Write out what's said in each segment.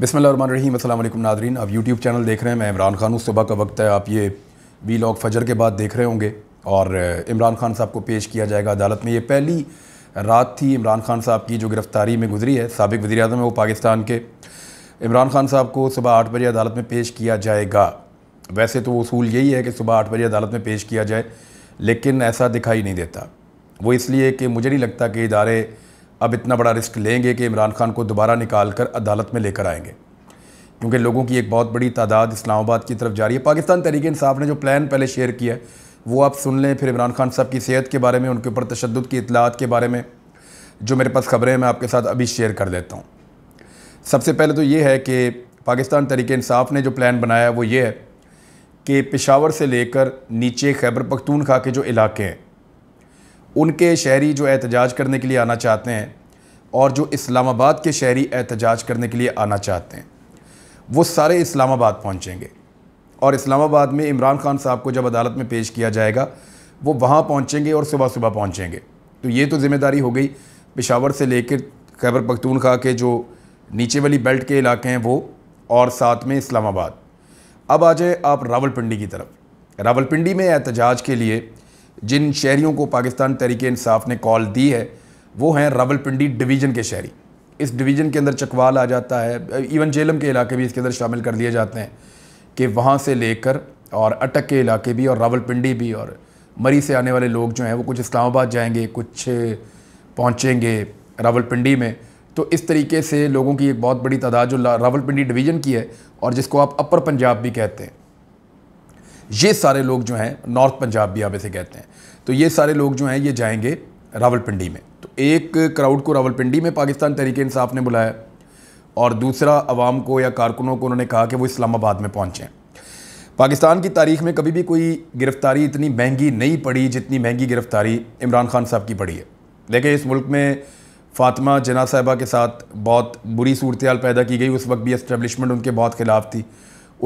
बिसमीम अल्लाम नादरीन आप यूट्यूब चैनल देख रहे हैं मैं इमरान खान उस सुबह का वक्त है आप ये वी लॉग फजर के बाद देख रहे होंगे और इमरान खान साहब को पेश किया जाएगा अदालत में ये पहली रात थी इमरान खान साहब की जो गिरफ़्तारी में गुजरी है सबक वजी अजम है वो पाकिस्तान के इमरान खान साहब को सुबह आठ बजे अदालत में पेश किया जाएगा वैसे तो असूल यही है कि सुबह आठ बजे अदालत में पेश किया जाए लेकिन ऐसा दिखाई नहीं देता वो इसलिए कि मुझे नहीं लगता कि इदारे अब इतना बड़ा रिस्क लेंगे कि इमरान खान को दोबारा निकाल कर अदालत में लेकर आएंगे क्योंकि लोगों की एक बहुत बड़ी तादाद इस्लामाबाद की तरफ जा रही है पाकिस्तान तरीके इंसाफ ने जो प्लान पहले शेयर किया है वो आप सुन लें फिर इमरान खान साहब की सेहत के बारे में उनके ऊपर तशद की इतलात के बारे में जो मेरे पास ख़बरें हैं मैं आपके साथ अभी शेयर कर देता हूँ सबसे पहले तो ये है कि पाकिस्तान तरीके इंसाफ ने जो प्लान बनाया वो ये है कि पेशावर से लेकर नीचे खैबर पख्तूनखा के जो इलाके हैं उनके शहरी जो एहतजाज करने के लिए आना चाहते हैं और जो इस्लामाबाद के शहरी एहतजाज करने के लिए आना चाहते हैं वो सारे इस्लामाबाद पहुंचेंगे और इस्लामाबाद में इमरान खान साहब को जब अदालत में पेश किया जाएगा वो वहाँ पहुँचेंगे और सुबह सुबह पहुँचेंगे तो ये तो ज़िम्मेदारी हो गई पेशावर से लेकर खैबर पखतूनखा के जो नीचे वाली बेल्ट के इलाके हैं वो और साथ में इस्लामाबाद अब आ जाए आप रावलपिंडी की तरफ रावलपिंडी में एहतजाज के लिए जिन शहरीों को पाकिस्तान तहरीक इंसाफ ने कॉल दी है वो हैं रावलपिंडी डिवीज़न के शहरी इस डिवीज़न के अंदर चकवाल आ जाता है इवन जेलम के इलाके भी इसके अंदर शामिल कर लिए जाते हैं कि वहाँ से लेकर और अटक के इलाके भी और रावलपिंडी भी और मरी से आने वाले लोग जो हैं वो कुछ इस्लामाबाद जाएंगे कुछ पहुँचेंगे रावलपिंडी में तो इस तरीके से लोगों की एक बहुत बड़ी तादाद जो रावलपिंडी डिवीज़न की है और जिसको आप अपर पंजाब भी कहते हैं ये सारे लोग जो हैं नॉर्थ पंजाब भी आप इसे कहते हैं तो ये सारे लोग जो हैं ये जाएंगे रावलपिंडी में तो एक क्राउड को रावलपिंडी में पाकिस्तान तरीके इंसाफ ने बुलाया और दूसरा आवाम को या कारकुनों को उन्होंने कहा कि वो इस्लामाबाद में पहुँचें पाकिस्तान की तारीख में कभी भी कोई गिरफ्तारी इतनी महंगी नहीं पड़ी जितनी महंगी गिरफ्तारी इमरान खान साहब की पड़ी है देखिए इस मुल्क में फातिमा जना साहबा के साथ बहुत बुरी सूरत पैदा की गई उस वक्त भी इस्टेबलिशमेंट उनके बहुत ख़िलाफ़ थी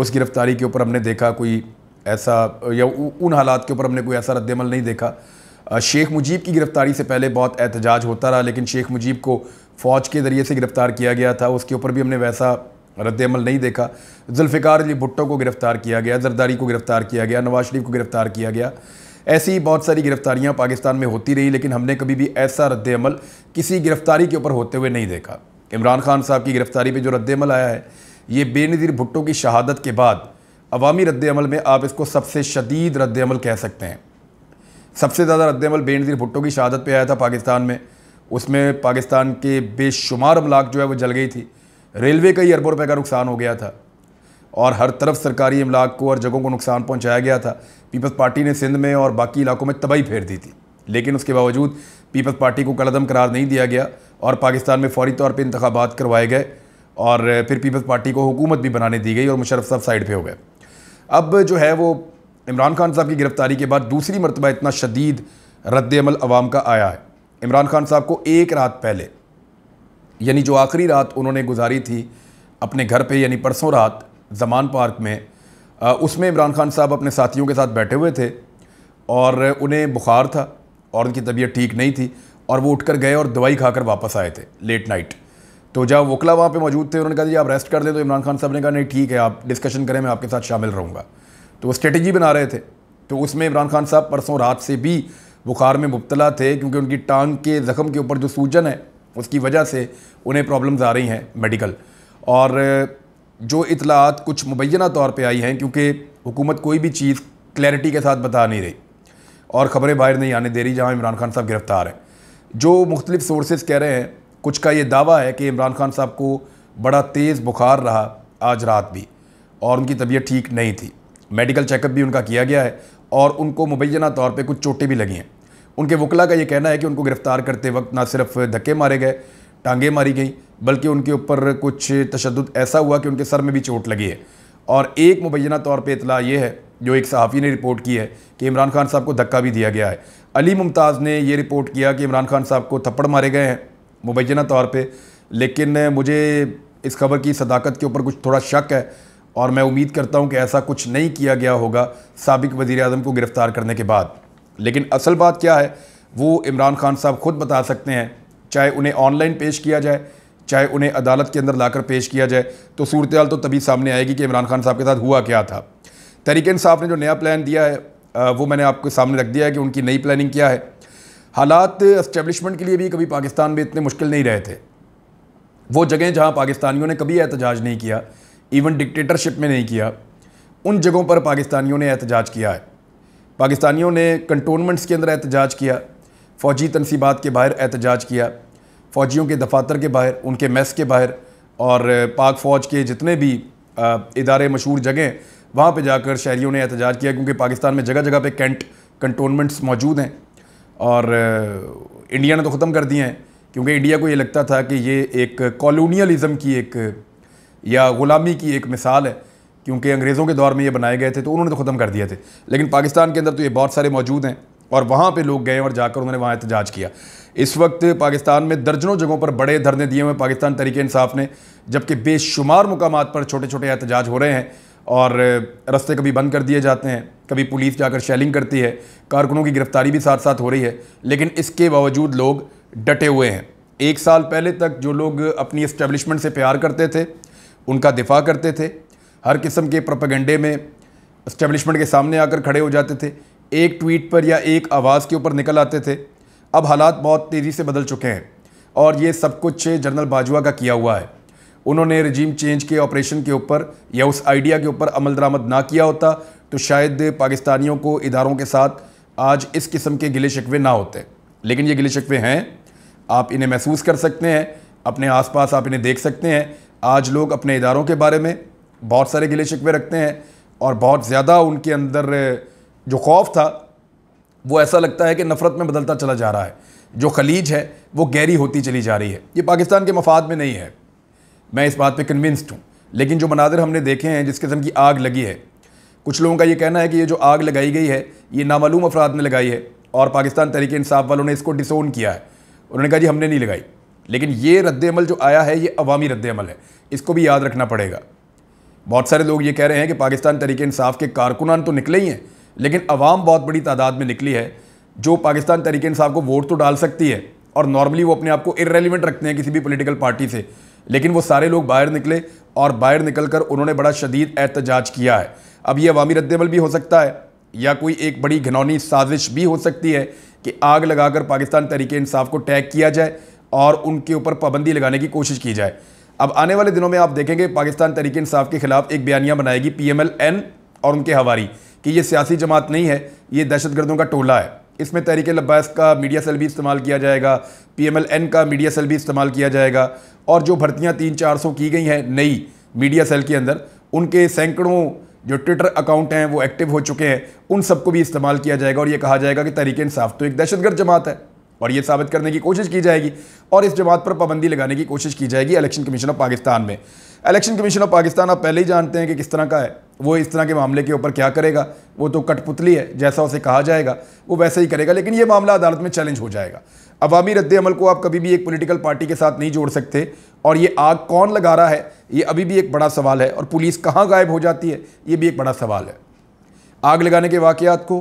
उस गिरफ़्तारी के ऊपर हमने देखा कोई ऐसा या उन हालात के ऊपर हमने कोई ऐसा रद्दमल नहीं देखा शेख मुजीब की गिरफ़्तारी से पहले बहुत एहतजाज होता रहा लेकिन शेख मुजीब को फ़ौज के ज़रिए से गिरफ़्तार किया गया था उसके ऊपर भी हमने वैसा रद्दमल नहीं देखा जुल्फ़िकार अली भुट्टो को गिरफ़्तार किया गया जरदारी को गिरफ़्तार किया गया नवाज शरीफ को गिरफ़्तार किया गया ऐसी बहुत सारी गिरफ़्तारियाँ पाकिस्तान में होती रही लेकिन हमने कभी भी ऐसा रद्दमल किसी गिरफ़्तारी के ऊपर होते हुए नहीं देखा इमरान खान साहब की गिरफ़्तारी पर जो रद्दमल आया है ये बेनज़ीर भुट्टो की शहादत के बाद अवामी रद्दमल में आप इसको सबसे शदीद रद्दमल कह सकते हैं सबसे ज़्यादा रद्दमल बेनज़ीर भुट्टो की शहादत पर आया था पाकिस्तान में उसमें पाकिस्तान के बेशुमार अमलाक जो है वो जल गई थी रेलवे का ही अरबों रुपये का नुकसान हो गया था और हर तरफ सरकारी अमलाक को और जगहों को नुकसान पहुँचाया गया था पीपल्स पार्टी ने सिंध में और बाकी इलाकों में तबाही फेर दी थी लेकिन उसके बावजूद पीपल्स पार्टी को कलदम करार नहीं दिया गया और पाकिस्तान में फौरी तौर पर इंतबात करवाए गए और फिर पीपल्स पार्टी को हुकूमत भी बनाने दी गई और मुशरफ साहब साइड पर हो गए अब जो है वो इमरान खान साहब की गिरफ़्तारी के बाद दूसरी मरतबा इतना शदीद रद्दमल आवाम का आया है इमरान खान साहब को एक रात पहले यानी जो आखिरी रात उन्होंने गुजारी थी अपने घर पे यानी परसों रात जमान पार्क में उसमें इमरान खान साहब अपने साथियों के साथ बैठे हुए थे और उन्हें बुखार था और उनकी तबीयत ठीक नहीं थी और वो उठकर गए और दवाई खाकर वापस आए थे लेट नाइट तो जब वकला वहाँ पर मौजूद थे उन्होंने कहा जी आप रेस्ट कर दें तो इमरान खान साहब ने कहा नहीं ठीक है आप डिस्कशन करें मैं आपके साथ शामिल रहूँगा तो वो स्ट्रेटजी बना रहे थे तो उसमें इमरान खान साहब परसों रात से भी बुखार में मुबतला थे क्योंकि उनकी टांग के ज़ख़म के ऊपर जो सूजन है उसकी वजह से उन्हें प्रॉब्लम्स आ रही हैं मेडिकल और जो इतलात कुछ मुबैना तौर पर आई हैं क्योंकि हुकूमत कोई भी चीज़ क्लैरिटी के साथ बता नहीं रही और ख़बरें बाहर नहीं आने दे रही जहाँ इमरान खान साहब गिरफ़्तार हैं जो मुख्तलिफ़ सोर्सेज कह रहे हैं कुछ का ये दावा है कि इमरान खान साहब को बड़ा तेज़ बुखार रहा आज रात भी और उनकी तबीयत ठीक नहीं थी मेडिकल चेकअप भी उनका किया गया है और उनको मुबैना तौर पर कुछ चोटें भी लगी हैं उनके वकला का ये कहना है कि उनको गिरफ़्तार करते वक्त ना सिर्फ धक्के मारे गए टांगें मारी गई बल्कि उनके ऊपर कुछ तशद ऐसा हुआ कि उनके सर में भी चोट लगी है और एक मुबैना तौर पर इतला ये है जो एक सहाफ़ी ने रिपोर्ट की है कि इमरान खान साहब को धक्का भी दिया गया है अली मुमताज़ ने यह रिपोर्ट किया कि इमरान खान साहब को थप्पड़ मारे गए हैं मुबैना तौर पर लेकिन मुझे इस खबर की सदाकत के ऊपर कुछ थोड़ा शक है और मैं उम्मीद करता हूँ कि ऐसा कुछ नहीं किया गया होगा सबक वज़ी अजम को गिरफ़्तार करने के बाद लेकिन असल बात क्या है वो इमरान खान साहब खुद बता सकते हैं चाहे उन्हें ऑनलाइन पेश किया जाए चाहे उन्हें अदालत के अंदर लाकर पेश किया जाए तो सूरत हाल तो तभी सामने आएगी कि इमरान खान साहब के साथ हुआ क्या था तरीकन साहब ने जो नया प्लान दिया है वो मैंने आपके सामने रख दिया है कि उनकी नई प्लानिंग क्या है हालात इस्टेबलिशमेंट के लिए भी कभी पाकिस्तान में इतने मुश्किल नहीं रहे थे वो जगह जहाँ पाकिस्तानियों ने कभी एहतजाज नहीं किया इवन डिक्टेटरशिप में नहीं किया उन जगहों पर पाकिस्तानियों ने एहतजाज किया है पाकिस्तानियों ने कंटोनमेंट्स के अंदर एहतजाज किया फ़ौजी तनसीबात के बाहर एहतजाज किया फ़ौजियों के दफातर के बाहर उनके मेस के बाहर और पाक फ़ौज के जितने भी इदारे मशहूर जगह वहाँ पर जाकर शहरीों ने एहतजाज किया क्योंकि पाकिस्तान में जगह जगह पर कैंट कंटोनमेंट्स मौजूद हैं और इंडिया ने तो ख़त्म कर दिए हैं क्योंकि इंडिया को ये लगता था कि ये एक कॉलोनियलिज़म की एक या ग़ुलामी की एक मिसाल है क्योंकि अंग्रेज़ों के दौर में ये बनाए गए थे तो उन्होंने तो ख़त्म कर दिए थे लेकिन पाकिस्तान के अंदर तो ये बहुत सारे मौजूद हैं और वहाँ पे लोग गए और जाकर उन्होंने वहाँ एहतजाज किया इस वक्त पाकिस्तान में दर्जनों जगहों पर बड़े धरने दिए हुए पाकिस्तान तरीके इंसाफ ने जबकि बेशुमार मकाम पर छोटे छोटे एहतजाज हो रहे हैं और रस्ते कभी बंद कर दिए जाते हैं कभी पुलिस जाकर शेलिंग करती है कारकुनों की गिरफ्तारी भी साथ साथ हो रही है लेकिन इसके बावजूद लोग डटे हुए हैं एक साल पहले तक जो लोग अपनी इस्टेब्लिशमेंट से प्यार करते थे उनका दिफा करते थे हर किस्म के प्रोपगेंडे में इस्टेब्लिशमेंट के सामने आकर खड़े हो जाते थे एक ट्वीट पर या एक आवाज़ के ऊपर निकल आते थे अब हालात बहुत तेज़ी से बदल चुके हैं और ये सब कुछ जनरल बाजवा का किया हुआ है उन्होंने रजीम चेंज के ऑपरेशन के ऊपर या उस आइडिया के ऊपर अमल दरामद ना किया होता तो शायद पाकिस्तानियों को इदारों के साथ आज इस किस्म के गिले शिकवे ना होते लेकिन ये गिले शिकवे हैं आप इन्हें महसूस कर सकते हैं अपने आसपास आप इन्हें देख सकते हैं आज लोग अपने इदारों के बारे में बहुत सारे गिले शिकवे रखते हैं और बहुत ज़्यादा उनके अंदर जो खौफ था वो ऐसा लगता है कि नफ़रत में बदलता चला जा रहा है जो खलीज है वो गहरी होती चली जा रही है ये पाकिस्तान के मफाद में नहीं है मैं इस बात पे कन्विंस्ड हूँ लेकिन जो मनाजर हमने देखे हैं जिस किस्म की आग लगी है कुछ लोगों का ये कहना है कि ये जो आग लगाई गई है ये नामालूम अफराद ने लगाई है और पाकिस्तान तरीके इंसाफ वालों ने इसको डिसोन किया है उन्होंने कहा जी हमने नहीं लगाई लेकिन ये रद्दमल जो आया है ये अवामी रद्दमल है इसको भी याद रखना पड़ेगा बहुत सारे लोग ये कह रहे हैं कि पाकिस्तान तरीके इंसाफ के कारकुनान तो निकले ही हैं लेकिन अवाम बहुत बड़ी तादाद में निकली है जो पाकिस्तान तरीके इंसाफ को वोट तो डाल सकती है और नॉर्मली वो अपने आप को इरेलीवेंट रखते हैं किसी भी पोलिटिकल पार्टी से लेकिन वो सारे लोग बाहर निकले और बाहर निकल कर उन्होंने बड़ा शदीद एहतजाज किया है अब ये अवामी रद्दमल भी हो सकता है या कोई एक बड़ी घनौनी साजिश भी हो सकती है कि आग लगाकर पाकिस्तान तहरीक इंसाफ को टैग किया जाए और उनके ऊपर पाबंदी लगाने की कोशिश की जाए अब आने वाले दिनों में आप देखेंगे पाकिस्तान तहरीक इंसाफ के खिलाफ एक बयानिया बनाएगी पी एम एल एन और उनके हवारी कि ये सियासी जमात नहीं है ये दहशतगर्दों का टोला है इसमें तहरीक लब्बास का मीडिया सेल भी इस्तेमाल किया जाएगा पी एम एल एन का मीडिया सेल भी इस्तेमाल किया जाएगा और जो भर्तियाँ तीन चार सौ की गई हैं नई मीडिया सेल के अंदर उनके सैकड़ों जो ट्विटर अकाउंट हैं वो एक्टिव हो चुके हैं उन सबको भी इस्तेमाल किया जाएगा और ये कहा जाएगा कि तहरीक इंसाफ तो एक दहशतगर्द जमात है और ये साबित करने की कोशिश की जाएगी और इस जमात पर पाबंदी लगाने की कोशिश की जाएगी इलेक्शन कमीशन ऑफ पाकिस्तान में इलेक्शन कमीशन ऑफ पाकिस्तान आप पहले ही जानते हैं कि किस तरह का है वो इस तरह के मामले के ऊपर क्या करेगा वो तो कठपुतली है जैसा उसे कहा जाएगा वो वैसा ही करेगा लेकिन ये मामला अदालत में चैलेंज हो जाएगा अवामी रद्दमल को आप कभी भी एक पोलिटिकल पार्टी के साथ नहीं जोड़ सकते और ये आग कौन लगा रहा है ये अभी भी एक बड़ा सवाल है और पुलिस कहाँ गायब हो जाती है ये भी एक बड़ा सवाल है आग लगाने के वाक़ात को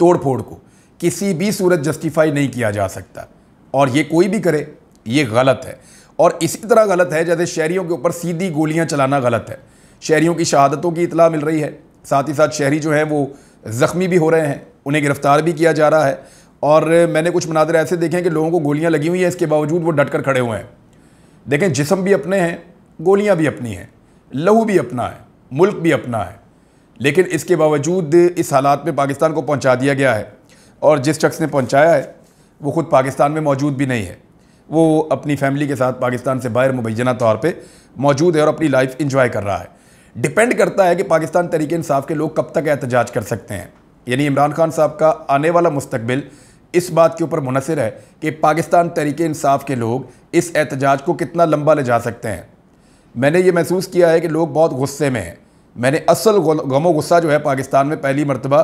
तोड़ फोड़ को किसी भी सूरत जस्टिफाई नहीं किया जा सकता और ये कोई भी करे ये गलत है और इसी तरह गलत है जैसे शहरीों के ऊपर सीधी गोलियां चलाना गलत है शहरीों की शहादतों की इतला मिल रही है साथ ही साथ शहरी जो हैं वो ज़ख्मी भी हो रहे हैं उन्हें गिरफ़्तार भी किया जा रहा है और मैंने कुछ मनाजर ऐसे देखे हैं कि लोगों को गोलियाँ लगी हुई हैं इसके बावजूद वो डट कर खड़े हुए हैं देखें जिसम भी अपने हैं गोलियाँ भी अपनी हैं लहू भी अपना है मुल्क भी अपना है लेकिन इसके बावजूद इस हालात में पाकिस्तान को पहुंचा दिया गया है और जिस शख्स ने पहुंचाया है वो ख़ुद पाकिस्तान में मौजूद भी नहीं है वो अपनी फैमिली के साथ पाकिस्तान से बाहर मुबैना तौर पर मौजूद है और अपनी लाइफ इंजॉय कर रहा है डिपेंड करता है कि पाकिस्तान तरीके इंसाफ के लोग कब तक एहतजाज कर सकते हैं यानी इमरान खान साहब का आने वाला मुस्तबिल इस बात के ऊपर मुनसर है कि पाकिस्तान तरीके इंसाफ के लोग इस एहतजाज को कितना लंबा ले जा सकते हैं मैंने ये महसूस किया है कि लोग बहुत गुस्से में हैं मैंने असल गमो गुस्सा जो है पाकिस्तान में पहली मरतबा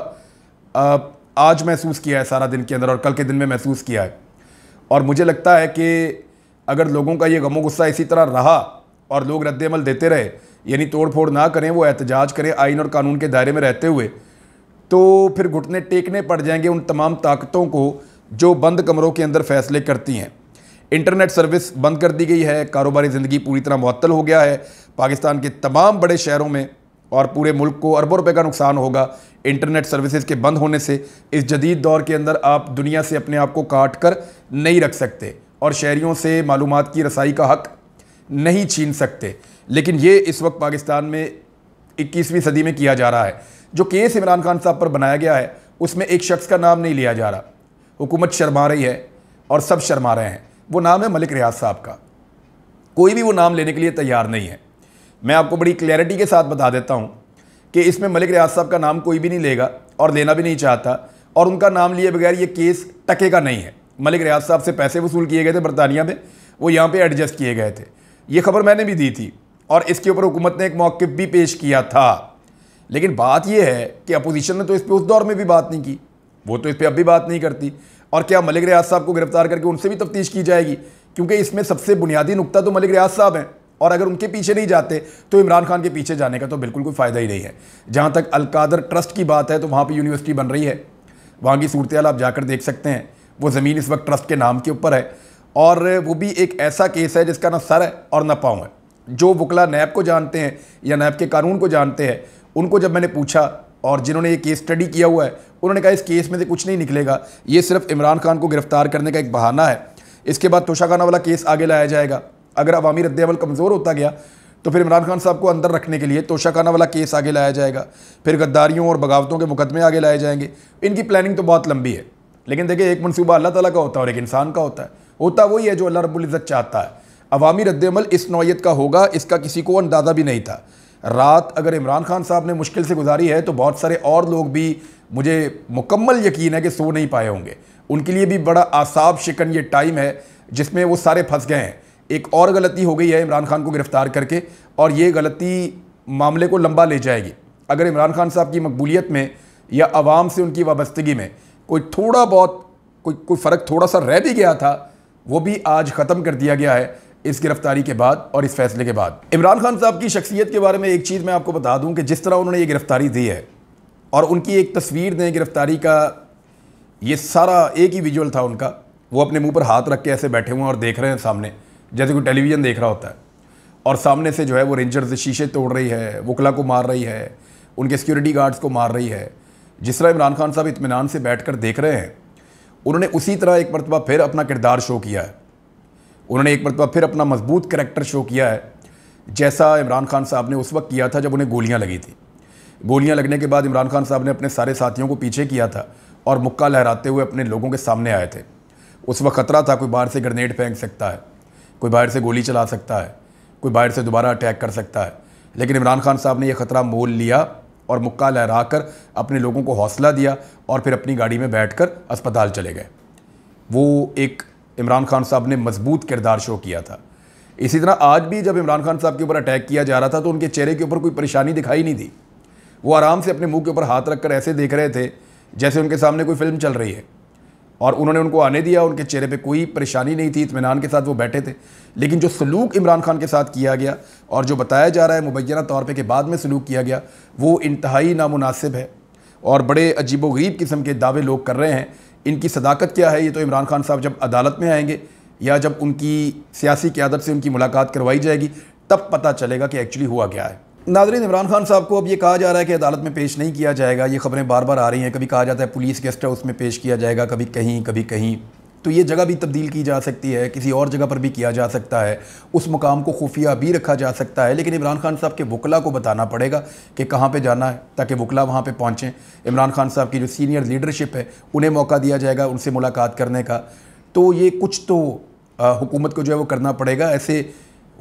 आज महसूस किया है सारा दिन के अंदर और कल के दिन में महसूस किया है और मुझे लगता है कि अगर लोगों का ये गमो गुस्सा इसी तरह रहा और लोग रद्दमल देते रहे यानी तोड़फोड़ ना करें वो एहतजाज करें आइन और कानून के दायरे में रहते हुए तो फिर घुटने टेकने पड़ जाएंगे उन तमाम ताकतों को जो बंद कमरों के अंदर फैसले करती हैं इंटरनेट सर्विस बंद कर दी गई है कारोबारी ज़िंदगी पूरी तरह मअतल हो गया है पाकिस्तान के तमाम बड़े शहरों में और पूरे मुल्क को अरबों रुपए का नुकसान होगा इंटरनेट सर्विसेज के बंद होने से इस जदीद दौर के अंदर आप दुनिया से अपने आप को काट कर नहीं रख सकते और शहरीों से मालूम की रसाई का हक नहीं छीन सकते लेकिन ये इस वक्त पाकिस्तान में इक्कीसवीं सदी में किया जा रहा है जो केस इमरान खान साहब पर बनाया गया है उसमें एक शख्स का नाम नहीं लिया जा रहा हुकूमत शर्मा रही है और सब शर्मा रहे हैं वो नाम है मलिक रियाज साहब का कोई भी वो नाम लेने के लिए तैयार नहीं है मैं आपको बड़ी क्लैरिटी के साथ बता देता हूँ कि इसमें मलिक रियाज साहब का नाम कोई भी नहीं लेगा और लेना भी नहीं चाहता और उनका नाम लिए बगैर ये केस टकेगा नहीं है मलिक रियाज साहब से पैसे वसूल किए गए थे बरतानिया में वो यहाँ पे एडजस्ट किए गए थे ये खबर मैंने भी दी थी और इसके ऊपर हुकूमत ने एक मौक़ भी पेश किया था लेकिन बात यह है कि अपोजिशन ने तो इस पर उस दौर में भी बात नहीं की वो तो इस पर अब भी बात नहीं करती और क्या मलिक रियाज साहब को गिरफ्तार करके उनसे भी तफ्तीश की जाएगी क्योंकि इसमें सबसे बुनियादी नुकता तो मलिक रियाज साहब हैं और अगर उनके पीछे नहीं जाते तो इमरान खान के पीछे जाने का तो बिल्कुल कोई फ़ायदा ही नहीं है जहाँ तक अलकादर ट्रस्ट की बात है तो वहाँ पर यूनिवर्सिटी बन रही है वहाँ की सूरत आप जाकर देख सकते हैं वो ज़मीन इस वक्त ट्रस्ट के नाम के ऊपर है और वो भी एक ऐसा केस है जिसका ना सर है और ना पाँव है जो वकला नैब को जानते हैं या नैब के कानून को जानते हैं उनको जब मैंने पूछा और जिन्होंने ये केस स्टडी किया हुआ है उन्होंने कहा इस केस में से कुछ नहीं निकलेगा ये सिर्फ इमरान खान को गिरफ्तार करने का एक बहाना है इसके बाद तोशाखाना वाला केस आगे लाया जाएगा अगर अवामी रद्दमल कमज़ोर होता गया तो फिर इमरान खान साहब को अंदर रखने के लिए तोशाखाना वाला केस आगे लाया जाएगा फिर गद्दारियों और बगावतों के मुकदमे आगे लाए जाएंगे इनकी प्लानिंग तो बहुत लंबी है लेकिन देखिए एक मनसूबा अल्लाह तला का होता है और एक इंसान का होता है होता वही है जो अल्लाह रबुल्ज़त चाहता है अवामी रद्दमल इस नौीयत का होगा इसका किसी को अंदाज़ा भी नहीं था रात अगर इमरान खान साहब ने मुश्किल से गुजारी है तो बहुत सारे और लोग भी मुझे मुकम्मल यकीन है कि सो नहीं पाए होंगे उनके लिए भी बड़ा आसाब शिकन ये टाइम है जिसमें वो सारे फंस गए हैं एक और गलती हो गई है इमरान खान को गिरफ़्तार करके और ये गलती मामले को लंबा ले जाएगी अगर इमरान खान साहब की मकबूलियत में या आवाम से उनकी वाबस्तगी में कोई थोड़ा बहुत कोई कोई फ़र्क थोड़ा सा रह भी गया था वो भी आज ख़त्म कर दिया गया है इस गिरफ्तारी के बाद और इस फैसले के बाद इमरान खान साहब की शख्सियत के बारे में एक चीज़ मैं आपको बता दूं कि जिस तरह उन्होंने ये गिरफ्तारी दी है और उनकी एक तस्वीर ने गिरफ्तारी का ये सारा एक ही विजुअल था उनका वो अपने मुंह पर हाथ रख के ऐसे बैठे हुए हैं और देख रहे हैं सामने जैसे कोई टेलीविज़न देख रहा होता है और सामने से जो है वो रेंजर्स शीशे तोड़ रही है वकला को मार रही है उनके सिक्योरिटी गार्ड्स को मार रही है जिस तरह इमरान खान साहब इतमान से बैठ कर देख रहे हैं उन्होंने उसी तरह एक मरतबा फिर अपना किरदार शो किया है उन्होंने एक मरतबा फिर अपना मजबूत करेक्टर शो किया है जैसा इमरान खान साहब ने उस वक्त किया था जब उन्हें गोलियां लगी थी गोलियां लगने के बाद इमरान खान साहब ने अपने सारे साथियों को पीछे किया था और मुक्का लहराते हुए अपने लोगों के सामने आए थे उस वक्त खतरा था कोई बाहर से ग्रनेड फेंक सकता है कोई बाहर से गोली चला सकता है कोई बाहर से दोबारा अटैक कर सकता है लेकिन इमरान खान साहब ने यह खतरा मोल लिया और मुक्का लहरा कर अपने लोगों को हौसला दिया और फिर अपनी गाड़ी में बैठ कर अस्पताल चले गए वो एक इमरान खान साहब ने मजबूत किरदार शो किया था इसी तरह आज भी जब इमरान खान साहब के ऊपर अटैक किया जा रहा था तो उनके चेहरे के ऊपर कोई परेशानी दिखाई नहीं दी वो आराम से अपने मुंह के ऊपर हाथ रखकर ऐसे देख रहे थे जैसे उनके सामने कोई फिल्म चल रही है और उन्होंने उनको आने दिया उनके चेहरे पे कोई परेशानी नहीं थी इतमान के साथ वो बैठे थे लेकिन जो सलूक इमरान खान के साथ किया गया और जो बताया जा रहा है मुबैना तौर पर कि बाद में सलूक किया गया वो इंतहाई नामुनासिब है और बड़े अजीब किस्म के दावे लोग कर रहे हैं इनकी सदाकत क्या है ये तो इमरान खान साहब जब अदालत में आएंगे या जब उनकी सियासी क्यादत से उनकी मुलाकात करवाई जाएगी तब पता चलेगा कि एक्चुअली हुआ क्या है नाजरीन इमरान खान साहब को अब ये कहा जा रहा है कि अदालत में पेश नहीं किया जाएगा ये खबरें बार बार आ रही हैं कभी कहा जाता है पुलिस गेस्ट हाउस में पेश किया जाएगा कभी कहीं कभी कहीं तो ये जगह भी तब्दील की जा सकती है किसी और जगह पर भी किया जा सकता है उस मुकाम को खुफिया भी रखा जा सकता है लेकिन इमरान खान साहब के वकला को बताना पड़ेगा कि कहाँ पे जाना है ताकि वकला वहाँ पे पहुँचें इमरान खान साहब की जो सीनियर लीडरशिप है उन्हें मौका दिया जाएगा उनसे मुलाकात करने का तो ये कुछ तो हुकूमत को जो है वो करना पड़ेगा ऐसे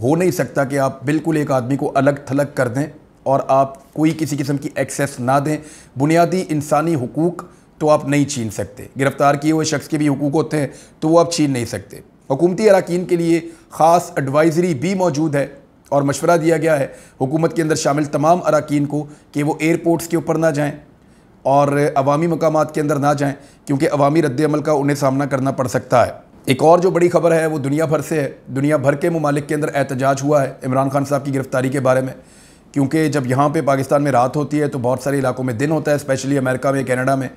हो नहीं सकता कि आप बिल्कुल एक आदमी को अलग थलग कर दें और आप कोई किसी किस्म की एक्सेस ना दें बुनियादी इंसानी हकूक़ तो आप नहीं छीन सकते गिरफ्तार किए हुए शख्स के भी हकूक होते हैं तो वो आप छीन नहीं सकते हुकूमती अरकान के लिए ख़ास एडवाइज़री भी मौजूद है और मशवरा दिया गया है हुकूमत के अंदर शामिल तमाम अरकान को कि वो एयरपोर्ट्स के ऊपर ना जाएँ और अवामी मकाम के अंदर ना जाएँ क्योंकि अवामी रद्दमल का उन्हें सामना करना पड़ सकता है एक और जो बड़ी खबर है वो दुनिया भर से है दुनिया भर के ममालिक के अंदर एहतजाज हुआ है इमरान खान साहब की गिरफ़्तारी के बारे में क्योंकि जब यहाँ पे पाकिस्तान में रात होती है तो बहुत सारे इलाकों में दिन होता है स्पेशली अमेरिका में कनाडा में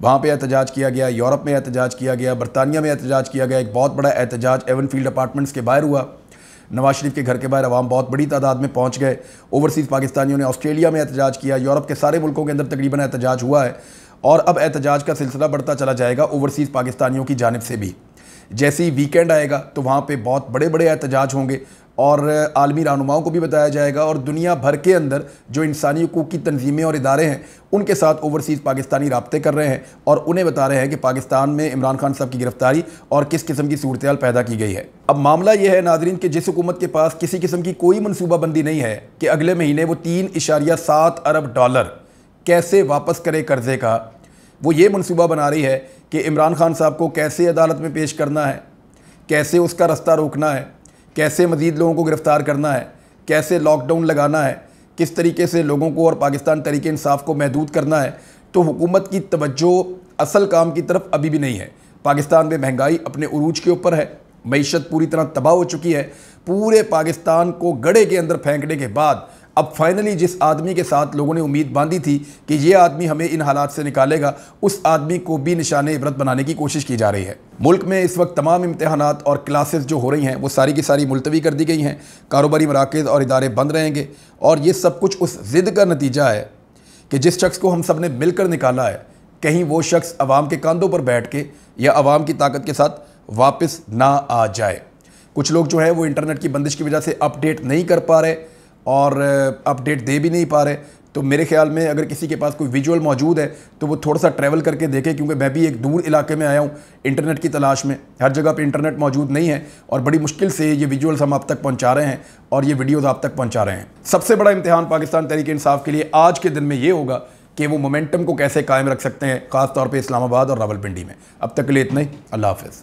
वहाँ पे एहतजाज किया गया यूरोप में एहतजाज किया गया बरतानिया में एहतजाज किया गया एक बहुत बड़ा एहतजाज एवन फील्ड अपार्टमेंट्स के बाहर हुआ नवाज शरीफ के घर के बाहर आवाम बहुत बड़ी तादाद में पहुँच गए ओवरसीज़ पाकिस्तानियों ने ऑस्ट्रेलिया में एहतजाज किया यूरोप के सारे मुल्कों के अंदर तकरीबन एहतजाज हुआ है और अब एहतजाज का सिलसिला बढ़ता चला जाएगा ओवरसीज़ पाकिस्तानियों की जानब से भी जैसे ही वीकेंड आएगा तो वहाँ पर बहुत बड़े बड़े एहतजाज होंगे और आलमी रहनुमाओं को भी बताया जाएगा और दुनिया भर के अंदर जो इंसानी हकूक़ की तनजीमें और इदारे हैं उनके साथ ओवरसीज़ पाकिस्तानी रबते कर रहे हैं और उन्हें बता रहे हैं कि पाकिस्तान में इमरान खान साहब की गिरफ्तारी और किस किस्म की सूरत पैदा की गई है अब मामला यह है नाजरीन कि जिस हुकूमत के पास किसी किस्म की कोई मनसूबाबंदी नहीं है कि अगले महीने वो तीन इशारिया सात अरब डॉलर कैसे वापस करे कर्ज़े का वो ये मनसूबा बना रही है कि इमरान खान साहब को कैसे अदालत में पेश करना है कैसे उसका रास्ता रोकना है कैसे मज़ीद लोगों को गिरफ़्तार करना है कैसे लॉकडाउन लगाना है किस तरीके से लोगों को और पाकिस्तान तरीके इंसाफ को महदूद करना है तो हुकूमत की तवज्जो असल काम की तरफ अभी भी नहीं है पाकिस्तान में महंगाई अपने अरूज के ऊपर है मीशत पूरी तरह तबाह हो चुकी है पूरे पाकिस्तान को गड़े के अंदर फेंकने के बाद अब फाइनली जिस आदमी के साथ लोगों ने उम्मीद बांधी थी कि ये आदमी हमें इन हालात से निकालेगा उस आदमी को भी निशान इबरत बनाने की कोशिश की जा रही है मुल्क में इस वक्त तमाम इम्तहान और क्लासेस जो हो रही हैं वो सारी की सारी मुलतवी कर दी गई हैं कारोबारी मराकज़ और इदारे बंद रहेंगे और ये सब कुछ उस ज़िद का नतीजा है कि जिस शख्स को हम सब ने मिलकर निकाला है कहीं वो शख्स आवाम के कंधों पर बैठ के या आवाम की ताकत के साथ वापस ना आ जाए कुछ लोग जो है वो इंटरनेट की बंदिश की वजह से अपडेट नहीं कर पा रहे और अपडेट दे भी नहीं पा रहे तो मेरे ख्याल में अगर किसी के पास कोई विजुअल मौजूद है तो वो थोड़ा सा ट्रैवल करके देखे क्योंकि मैं भी एक दूर इलाके में आया हूँ इंटरनेट की तलाश में हर जगह पे इंटरनेट मौजूद नहीं है और बड़ी मुश्किल से ये विजुअल्स हम आप तक पहुँचा रहे हैं और ये वीडियोज़ आप तक पहुँचा रहे हैं सबसे बड़ा इम्तहान पाकिस्तान तरीके इंसाफ के लिए आज के दिन में ये होगा कि वो मोमेंटम को कैसे कायम रख सकते हैं ख़ासतौर पर इस्लामाबाद और रावलपिंडी में अब तक के लिए इतना ही अल्लाह हाफ़